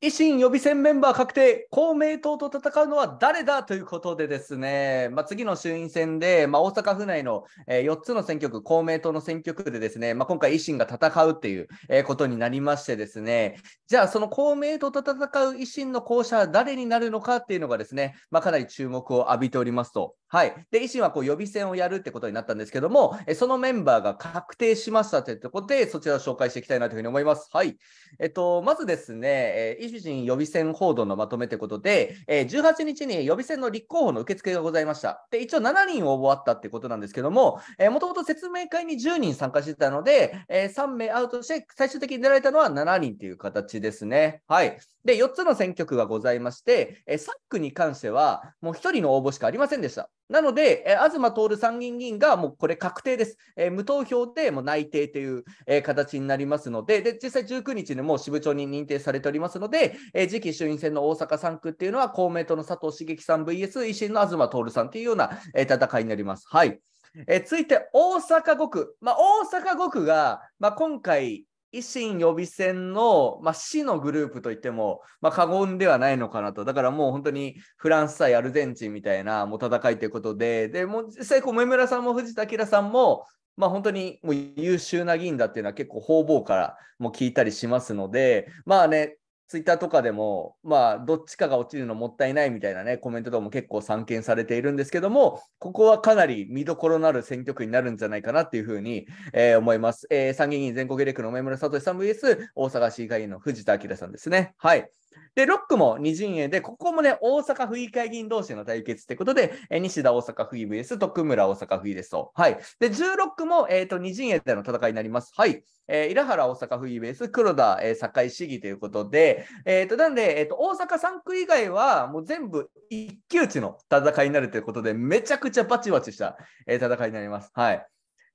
維新予備選メンバー確定、公明党と戦うのは誰だということで、ですね、まあ、次の衆院選で、まあ、大阪府内の、え4つの選挙区、公明党の選挙区で、ですね、まあ、今回、維新が戦うっていう、えことになりまして、ですねじゃあ、その公明党と戦う維新の候補者は誰になるのかっていうのが、ですね、まかなり注目を浴びておりますと。はい、で維新はこう予備選をやるってことになったんですけども、えそのメンバーが確定しましたということで、そちらを紹介していきたいなというふうに思います。はいえっと、まずですね、え主人予備選報道のまとめということで、えー、18日に予備選の立候補の受付がございました。で、一応7人応募あったってことなんですけども、えー、もともと説明会に10人参加してたので、えー、3名アウトして、最終的に狙えたのは7人という形ですね。はい。で、4つの選挙区がございまして、えー、サックに関しては、もう1人の応募しかありませんでした。なので、え東徹参議院議員がもうこれ確定です。えー、無投票でも内定という、えー、形になりますので、で、実際19日にもう支部長に認定されておりますので、えー、次期衆院選の大阪3区っていうのは公明党の佐藤茂樹さん VS 維新の東徹さんというような、えー、戦いになります。はい。えー、続いて大阪5区。まあ、大阪5区が、まあ、今回、維新予備選の、まあ、市のグループといっても、まあ、過言ではないのかなと、だからもう本当にフランス対アルゼンチンみたいなもう戦いということで、でもう実際、梅村さんも藤田明さんも、まあ、本当にもう優秀な議員だっていうのは結構方々からも聞いたりしますので、まあね、ツイッターとかでも、まあ、どっちかが落ちるのもったいないみたいなね、コメントとかも結構散見されているんですけども、ここはかなり見どころのある選挙区になるんじゃないかなっていうふうに、えー、思います。えー、参議院全国レクの梅村聡さん VS 大阪市議会議員の藤田明さんですね。はい。で、6区も2陣営で、ここもね、大阪府議会議員同士の対決ってことで、え西田大阪府議 VS 徳村大阪府議ですと。はい。で、16区も、えっ、ー、と、2陣営での戦いになります。はい。えー、イ原大阪府議 VS 黒田、えー、堺市議ということで、えっ、ー、と、なんで、えっ、と、大阪3区以外は、もう全部一騎打ちの戦いになるということで、めちゃくちゃバチバチした、え戦いになります。はい。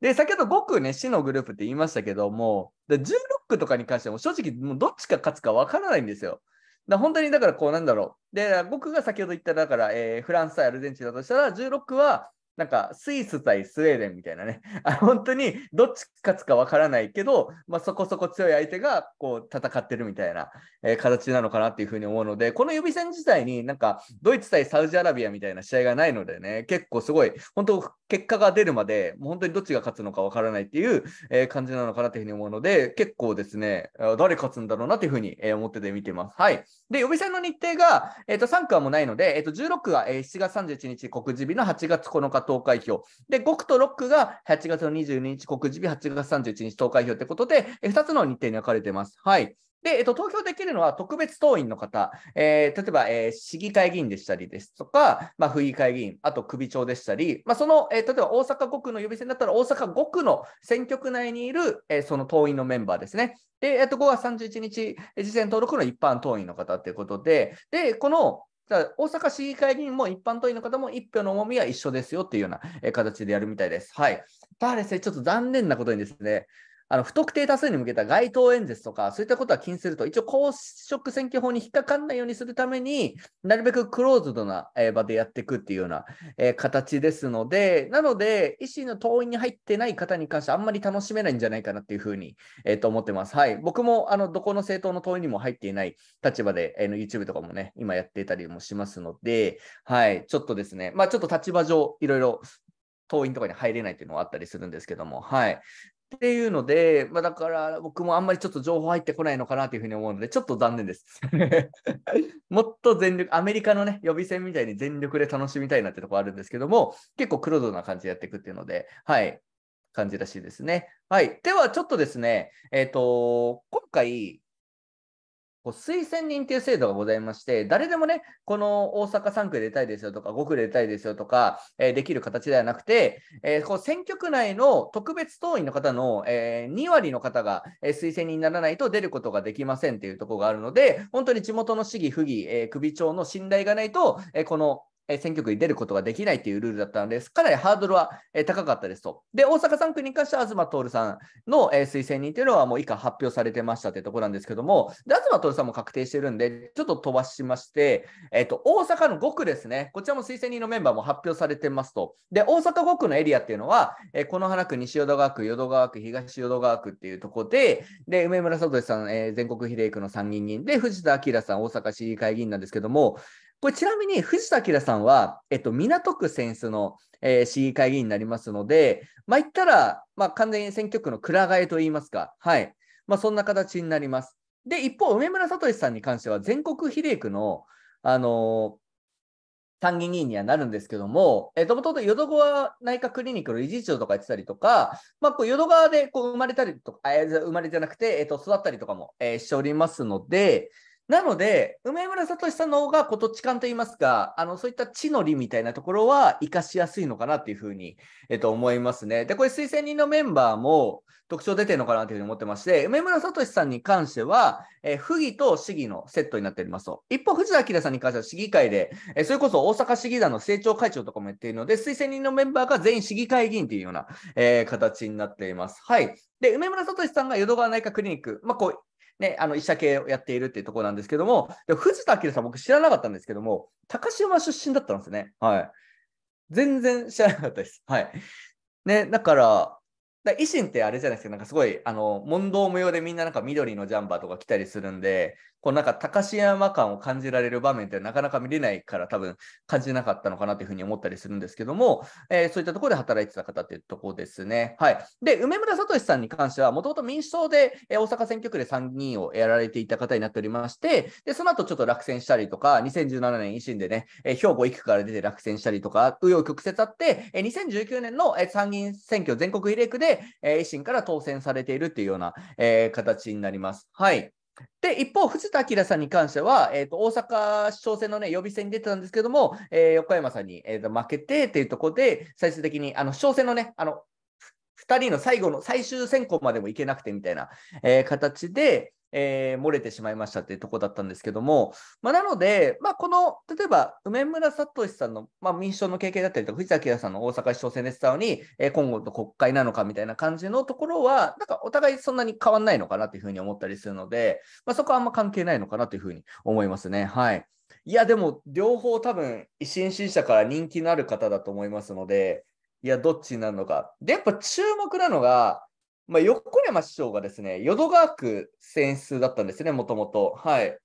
で、先ほど5区ね、市のグループって言いましたけども、16区とかに関しても正直、もうどっちが勝つかわからないんですよ。だ本当にだからこうなんだろう。で、僕が先ほど言った、だから、えー、フランス対アルゼンチンだとしたら、16はなんかスイス対スウェーデンみたいなね、本当にどっち勝つかわからないけど、まあ、そこそこ強い相手がこう戦ってるみたいな、えー、形なのかなっていうふうに思うので、この予備戦自体になんかドイツ対サウジアラビアみたいな試合がないのでね、結構すごい、本当、結果が出るまで、もう本当にどっちが勝つのかわからないっていう、えー、感じなのかなというふうに思うので、結構ですね、誰勝つんだろうなというふうに、思ってて見てます。はい。で、予備戦の日程が、えー、と3区はもうないので、えー、と16は、7月31日告示日の8月9日投開票。で、5区と6区が8月の22日告示日、8月31日投開票ということで、2つの日程に分かれています。はい。で、えっと、投票できるのは特別党員の方、えー、例えば、えー、市議会議員でしたりですとか、まあ、府議会議員、あと首長でしたり、まあ、その、えー、例えば大阪5区の予備選だったら、大阪5区の選挙区内にいる、えその党員のメンバーですね。で、えっと、5月31日、事前登録の一般党員の方ということで、で、この、だから大阪市議会議員も一般党員の方も1票の重みは一緒ですよっていうような形でやるみたいです。はい。ただですね、ちょっと残念なことにですね、あの不特定多数に向けた街頭演説とか、そういったことは禁止すると、一応公職選挙法に引っかかんないようにするために、なるべくクローズドな場でやっていくっていうような形ですので、なので、維新の党員に入ってない方に関して、あんまり楽しめないんじゃないかなっていうふうに、えー、と思ってます。はい、僕もあのどこの政党の党員にも入っていない立場で、えー、YouTube とかもね、今やっていたりもしますので、はい、ちょっとですね、まあ、ちょっと立場上、いろいろ党員とかに入れないというのはあったりするんですけども、はい。っていうので、まあ、だから僕もあんまりちょっと情報入ってこないのかなというふうに思うので、ちょっと残念です。もっと全力、アメリカのね、予備戦みたいに全力で楽しみたいなってとこあるんですけども、結構クロードな感じでやっていくっていうので、はい、感じらしいですね。はい。では、ちょっとですね、えっ、ー、と、今回、推薦人っていう制度がございまして、誰でもね、この大阪3区で出たいですよとか、5区で出たいですよとか、えー、できる形ではなくて、えー、こう選挙区内の特別党員の方の、えー、2割の方が、え推薦にならないと出ることができませんっていうところがあるので、本当に地元の市議、府議、え首長の信頼がないと、えこの選挙区に出ることができないというルールだったのです、かなりハードルは高かったですと。で、大阪3区に関しては東徹さんの推薦人というのはもう以下発表されてましたというところなんですけども、で東徹さんも確定してるんで、ちょっと飛ばしまして、えっと、大阪の5区ですね、こちらも推薦人のメンバーも発表されてますと。で、大阪5区のエリアっていうのは、えこの花区、西淀川区、淀川区、東淀川区っていうところで、で、梅村聡さん、え全国比例区の参議院議員で、藤田明さん、大阪市議会議員なんですけども、これちなみに藤田明さんは、えっと、港区選出の、えー、市議会議員になりますので、まあ、言ったら、まあ、完全に選挙区のくら替えといいますか、はい。まあ、そんな形になります。で、一方、梅村聡さんに関しては、全国比例区の、あのー、参議院議員にはなるんですけども、えっと、もともと淀川内科クリニックの理事長とかやってたりとか、まあ、こう淀川でこう生まれたりとか、えー、生まれじゃなくて、えっと、育ったりとかも、えー、しておりますので、なので、梅村聡さんの方が、ことち漢といいますか、あのそういった地の利みたいなところは生かしやすいのかなっていうふうに、えっと、思いますね。で、これ、推薦人のメンバーも特徴出てるのかなというふうに思ってまして、梅村聡さんに関しては、え不府と市議のセットになっておりますと。一方、藤田明さんに関しては市議会で、えそれこそ大阪市議団の政調会長とかもやっているので、推薦人のメンバーが全員市議会議員というような、えー、形になっています。はい。で、梅村聡さんが淀川内科クリニック、まあ、こう、ね、あの医者系をやっているっていうところなんですけども、で藤田明さん、僕知らなかったんですけども、高島出身だったんですね。はい。全然知らなかったです。はい。ね、だから、だ維新ってあれじゃないですか、なんかすごい、あの、問答無用でみんななんか緑のジャンバーとか着たりするんで、こうなんか高島山感を感じられる場面ってなかなか見れないから多分感じなかったのかなというふうに思ったりするんですけども、えー、そういったところで働いてた方っていうところですね。はい。で、梅村聡さんに関しては、もともと民主党で、えー、大阪選挙区で参議院をやられていた方になっておりまして、で、その後ちょっと落選したりとか、2017年維新でね、えー、兵庫1区から出て落選したりとか、紆余曲折あって、えー、2019年の、参議院選挙全国比例区でで、え維新から当選されているというような、え形になります。はい。で一方、藤田明さんに関しては、えーと、大阪市長選の、ね、予備選に出てたんですけども、えー、横山さんに、えーと、負けてっていうところで、最終的にあの市長選の,、ね、あの2人の最後の最終選考までも行けなくてみたいな、えー、形で、えー、漏れてしまいましたっていうとこだったんですけども、まあ、なので、まあ、この例えば梅村聡さんの、まあ、民主党の経験だったりとか藤崎明さんの大阪市長選でしたのに、えー、今後の国会なのかみたいな感じのところはなんかお互いそんなに変わんないのかなというふうに思ったりするので、まあ、そこはあんま関係ないのかなというふうに思いますね。はいいやでも両方多分維新支持者から人気のある方だと思いますのでいやどっちになるのかでやっぱ注目なのがまあ、横山師匠がですね、淀川区選出だったんですね、もともと。はい。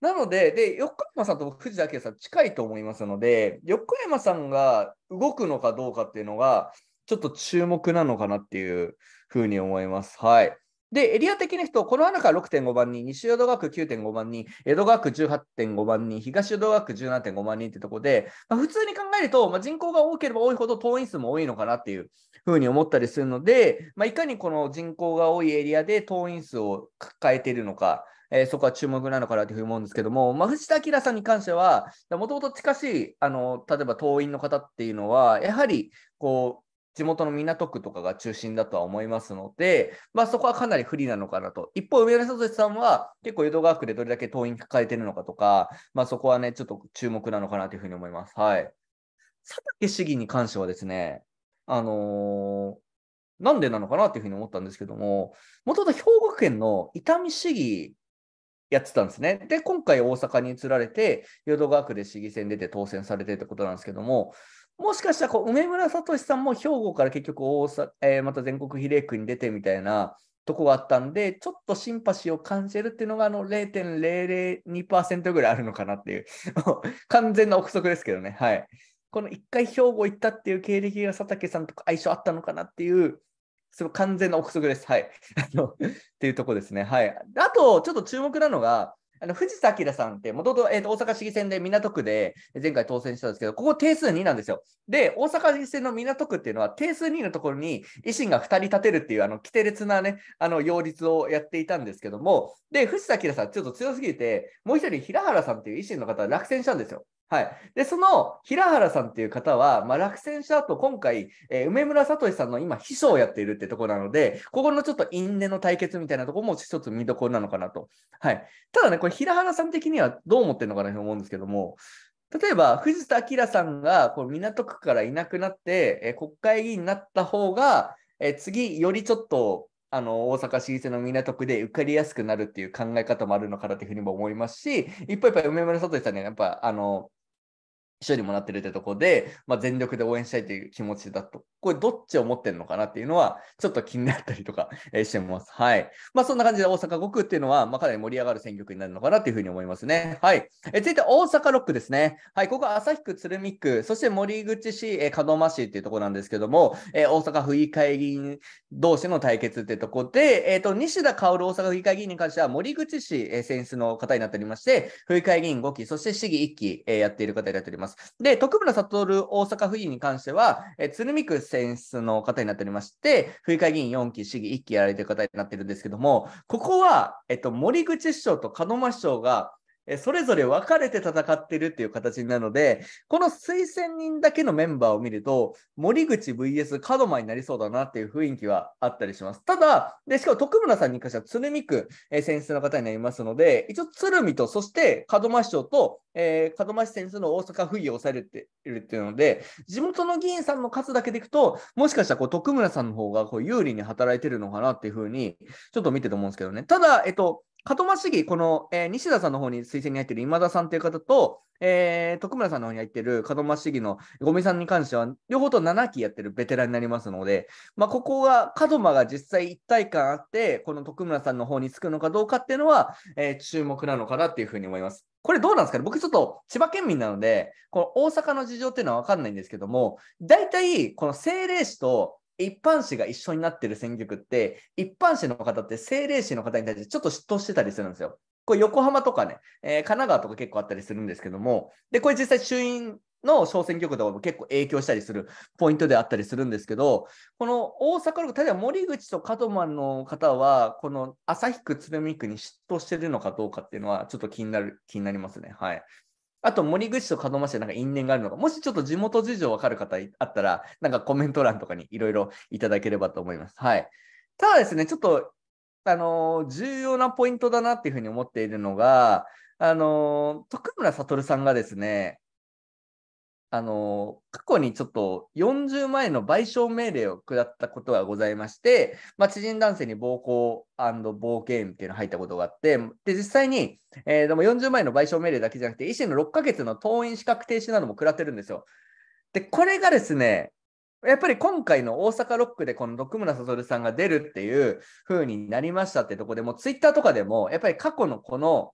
なので、で、横山さんと藤田明さん近いと思いますので、横山さんが動くのかどうかっていうのが、ちょっと注目なのかなっていうふうに思います。はい。で、エリア的に人、この穴から6.5万人、西淀川区9.5万人、江戸川区18.5万人、東淀川区17.5万人ってとこで、まあ、普通に考えると、まあ、人口が多ければ多いほど党員数も多いのかなっていうふうに思ったりするので、まあ、いかにこの人口が多いエリアで党員数を抱えているのか、えー、そこは注目なのかなというふうに思うんですけども、まあ、藤田明さんに関しては、もともと近しいあの、例えば党員の方っていうのは、やはりこう、地元の港区とかが中心だとは思いますので、まあ、そこはかなり不利なのかなと。一方、上野聡さんは結構江戸川区でどれだけ党員抱えてるのかとか、まあ、そこはね、ちょっと注目なのかなというふうに思います。はい。佐竹市議に関してはですね、あのー、なんでなのかなというふうに思ったんですけども、もともと兵庫県の伊丹市議やってたんですね。で、今回大阪に移られて、淀川区で市議選出て当選されてってことなんですけども、もしかしたらこう梅村聡さんも兵庫から結局大阪、えー、また全国比例区に出てみたいなとこがあったんで、ちょっとシンパシーを感じるっていうのがあの0.002%ぐらいあるのかなっていう、完全な憶測ですけどね。はい。この一回兵庫行ったっていう経歴が佐竹さんと相性あったのかなっていう、その完全な憶測です。はい。あの、っていうとこですね。はい。あと、ちょっと注目なのが、あの藤田明さんって、もともと大阪市議選で港区で前回当選したんですけど、ここ定数2なんですよ。で、大阪市議選の港区っていうのは、定数2のところに維新が2人立てるっていう、あの、規定列なね、あの、擁立をやっていたんですけども、で、藤田明さん、ちょっと強すぎて、もう一人、平原さんっていう維新の方、落選したんですよ。はい、でその平原さんっていう方は、まあ、落選した後今回、えー、梅村聡さんの今秘書をやっているってとこなのでここのちょっと因縁の対決みたいなとこも一つ見どころなのかなと、はい、ただねこれ平原さん的にはどう思ってるのかなと思うんですけども例えば藤田明さんがこう港区からいなくなって、えー、国会議員になった方が、えー、次よりちょっとあの大阪市選の港区で受かりやすくなるっていう考え方もあるのかなというふうにも思いますし一方やっぱり梅村聡さんにはやっぱあの一にもらってるってとこで、まあ、全力で応援したいという気持ちだと。これどっちを持ってるのかなっていうのは、ちょっと気になったりとか、えしてます。はい。まあ、そんな感じで大阪5区っていうのは、まあ、かなり盛り上がる選挙区になるのかなっていうふうに思いますね。はい。えー、続いて大阪6区ですね。はい。ここは旭区、鶴見区、そして森口市、えー、門真市っていうとこなんですけども、え大阪府議会議員同士の対決っていうとこで、えっ、ー、と、西田薫大阪府議会議員に関しては、森口市、え選出の方になっておりまして、府議会議員5期、そして市議1期、えー、やっている方になっております。ます。で、徳村悟大阪府議に関しては、え鶴見区選出の方になっておりまして、府議会議員4期、市議1期やられてる方になってるんですけども、ここは、えっと、森口市長と門真市長がそれぞれ分かれて戦ってるっていう形なので、この推薦人だけのメンバーを見ると、森口 VS 門真になりそうだなっていう雰囲気はあったりします。ただ、でしかも徳村さんに関しては鶴見区、え選出の方になりますので、一応鶴見と、そして門真市長と、えー、門真市選出の大阪府議を抑えるってるっていうので、地元の議員さんの数だけでいくと、もしかしたらこう徳村さんの方がこう有利に働いてるのかなっていうふうに、ちょっと見てて思うんですけどね。ただ、えっと、かとま市議、この、えー、西田さんの方に推薦に入っている今田さんという方と、えー、徳村さんの方に入っている門真市議の五味さんに関しては、両方と7期やってるベテランになりますので、まあ、ここが、門真が実際一体感あって、この徳村さんの方につくのかどうかっていうのは、えー、注目なのかなっていうふうに思います。これどうなんですかね僕ちょっと千葉県民なので、この大阪の事情っていうのはわかんないんですけども、大体、この政令市と一般紙が一緒になってる選挙区って、一般紙の方って政令市の方に対してちょっと嫉妬してたりするんですよ。これ横浜とかね、えー、神奈川とか結構あったりするんですけども、で、これ実際衆院の小選挙区とかも結構影響したりするポイントであったりするんですけど、この大阪の例えば森口と門真の方は、この旭区、鶴見区に嫉妬してるのかどうかっていうのは、ちょっと気になる、気になりますね。はい。あと森口と門真市なんか因縁があるのか、もしちょっと地元事情わかる方あったら、なんかコメント欄とかにいろいろいただければと思います。はい。ただですね、ちょっと、あのー、重要なポイントだなっていうふうに思っているのが、あのー、徳村悟さんがですね、あの、過去にちょっと40万円の賠償命令を下ったことがございまして、まあ、知人男性に暴行暴言っていうのが入ったことがあって、で、実際に、えー、でも40万円の賠償命令だけじゃなくて、医師の6ヶ月の登院資格停止なども食らってるんですよ。で、これがですね、やっぱり今回の大阪ロックでこの六村悟さんが出るっていう風になりましたってとこでも、ツイッターとかでも、やっぱり過去のこの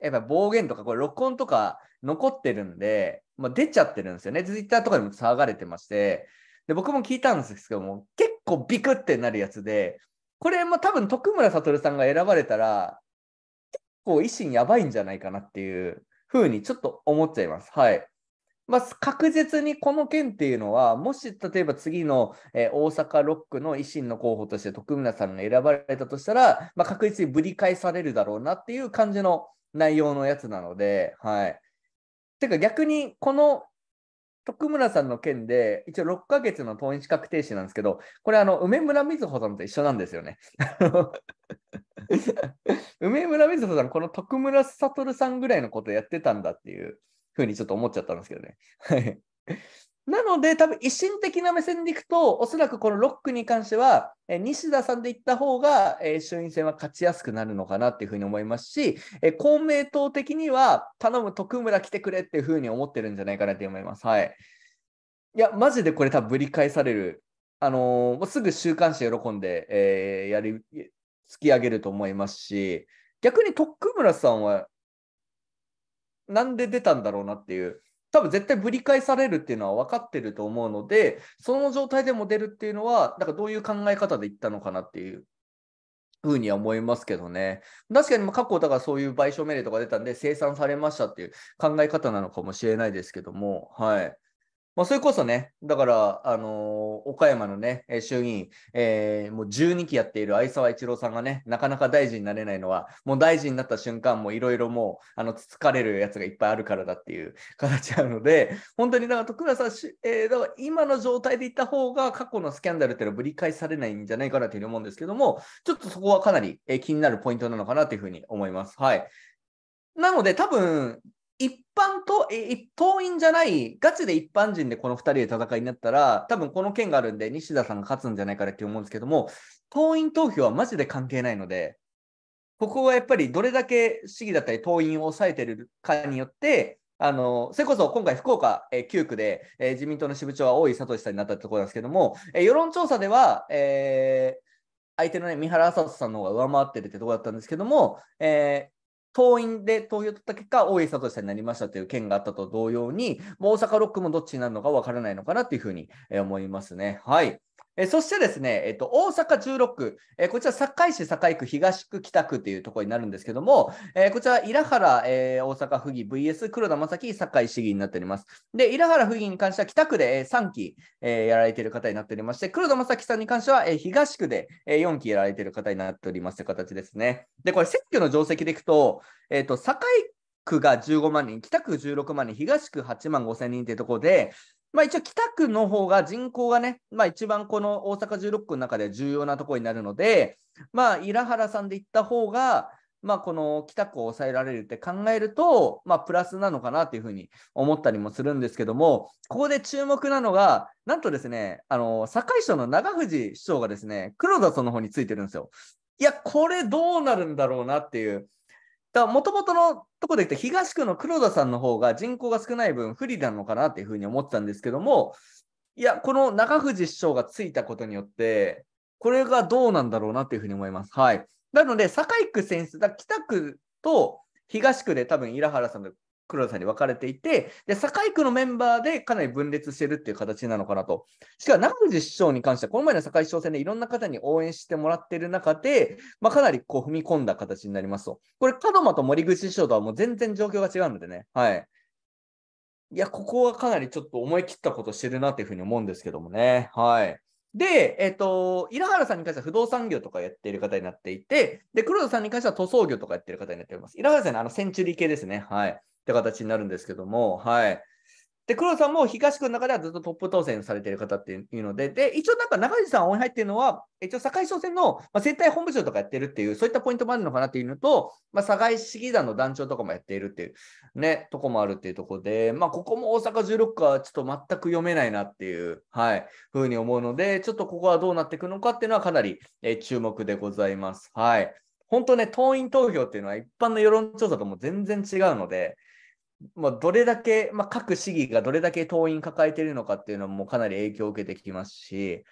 やっぱ暴言とか、これ録音とか残ってるんで、まあ、出ちゃってるんですよね。ツイッターとかでも騒がれてまして、で、僕も聞いたんですけども、結構ビクってなるやつで、これも多分徳村悟さんが選ばれたら、結構維新やばいんじゃないかなっていうふうにちょっと思っちゃいます。はい。まあ、確実にこの件っていうのは、もし例えば次の、えー、大阪6区の維新の候補として徳村さんが選ばれたとしたら、まあ、確実にぶり返されるだろうなっていう感じの内容のやつなので、はい。てか逆に、この徳村さんの件で、一応6ヶ月の党員資格停止なんですけど、これ、あの、梅村瑞穂さんと一緒なんですよね。梅村瑞穂さん、この徳村悟さんぐらいのことやってたんだっていうふうにちょっと思っちゃったんですけどね。はい。なので、多分一心的な目線でいくと、おそらくこの6区に関しては、え西田さんでいった方が、え衆院選は勝ちやすくなるのかなっていうふうに思いますし、え公明党的には、頼む徳村来てくれっていうふうに思ってるんじゃないかなって思います。はい。いや、マジでこれ多分ぶり返される。あのー、もうすぐ週刊誌喜んで、えー、やり、突き上げると思いますし、逆に徳村さんは、なんで出たんだろうなっていう。多分絶対ぶり返されるっていうのは分かってると思うので、その状態でも出るっていうのは、なんかどういう考え方でいったのかなっていうふうには思いますけどね。確かに過去、だからそういう賠償命令とか出たんで、清算されましたっていう考え方なのかもしれないですけども、はい。まあ、それこそね、だから、あのー、岡山のね、衆議院、えー、もう12期やっている相沢一郎さんがね、なかなか大臣になれないのは、もう大臣になった瞬間、もいろいろもう、あの、つつかれるやつがいっぱいあるからだっていう形なので、本当に、だから、徳田さん、えー、だから今の状態でいった方が、過去のスキャンダルっていうのはぶり返されないんじゃないかなというふうに思うんですけども、ちょっとそこはかなり、え気になるポイントなのかなというふうに思います。はい。なので、多分、一般と、党員じゃない、ガチで一般人でこの2人で戦いになったら、多分この件があるんで、西田さんが勝つんじゃないかなって思うんですけども、党員投票はマジで関係ないので、ここはやっぱりどれだけ市議だったり党員を抑えてるかによって、あのそれこそ今回、福岡、え9区で、えー、自民党の支部長は大井聡さんになったところなんですけども、えー、世論調査では、えー、相手の、ね、三原麻人さんの方が上回ってるってところだったんですけども、え党員で投票取った結果、大江聡さんになりましたという件があったと同様に、もう大阪ロックもどっちになるのかわからないのかなというふうに思いますね。はい。えそしてですね、えっと、大阪16区、えこちら堺市堺区東区北区というところになるんですけども、えこちら、ハ原、えー、大阪府議 VS 黒田正樹堺市議になっております。で、ハ原府議に関しては北区で、え3期、えやられている方になっておりまして、黒田正樹さんに関しては、え東区で、え4期やられている方になっておりますという形ですね。で、これ、選挙の定石でいくと、えっと、堺区が15万人、北区16万人、東区8万5千人というところで、まあ、一応北区の方が人口がね、まあ、一番この大阪16区の中で重要なところになるので、まあ、平原さんで行った方が、まあ、この北区を抑えられるって考えると、まあ、プラスなのかなというふうに思ったりもするんですけども、ここで注目なのが、なんとですね、あの堺市の長藤市長がですね、黒田さんの方についてるんですよ。いや、これどうなるんだろうなっていう。だもともとのとこで言って東区の黒田さんの方が人口が少ない分不利なのかなっていうふうに思ってたんですけどもいやこの中藤市長がついたことによってこれがどうなんだろうなっていうふうに思います。はい、なので、堺区選出、だ北区と東区で多分、平原さん黒田さんに分かれていて、で、堺区のメンバーでかなり分裂してるっていう形なのかなと。しかも、長藤市長に関しては、この前の堺市長選でいろんな方に応援してもらってる中で、まあ、かなりこう踏み込んだ形になりますと。これ、門間と森口市長とはもう全然状況が違うのでね。はい。いや、ここはかなりちょっと思い切ったことしてるなっていうふうに思うんですけどもね。はい。で、えっ、ー、と、稲原さんに関しては不動産業とかやっている方になっていて、で、黒田さんに関しては塗装業とかやってる方になっております。稲ラさんのあのセンチュリー系ですね。はい。って形になるんですけども、はい。で、黒田さんも東区の中ではずっとトップ当選されている方っていうので、で、一応なんか中地さん応援入っているのは、一応堺商船の、まあ、戦本部長とかやってるっていう、そういったポイントもあるのかなっていうのと、まあ、堺市議団の団長とかもやっているっていう、ね、とこもあるっていうとこで、まあ、ここも大阪16区はちょっと全く読めないなっていう、はい、ふうに思うので、ちょっとここはどうなっていくのかっていうのはかなり、え注目でございます。はい。本当ね、党員投票っていうのは一般の世論調査とも全然違うので、まあ、どれだけ、まあ、各市議がどれだけ党員抱えているのかっていうのもかなり影響を受けてきますし、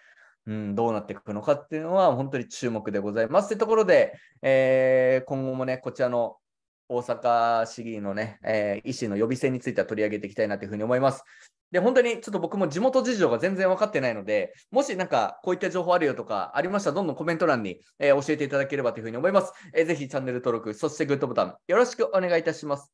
うん、どうなっていくのかっていうのは本当に注目でございます。ってところで、えー、今後もね、こちらの大阪市議のね、えー、維の予備選については取り上げていきたいなというふうに思います。で、本当にちょっと僕も地元事情が全然分かってないので、もしなんかこういった情報あるよとかありましたら、どんどんコメント欄に、えー、教えていただければというふうに思います。えー、ぜひチャンネル登録、そしてグッドボタンよろしくお願いいたします。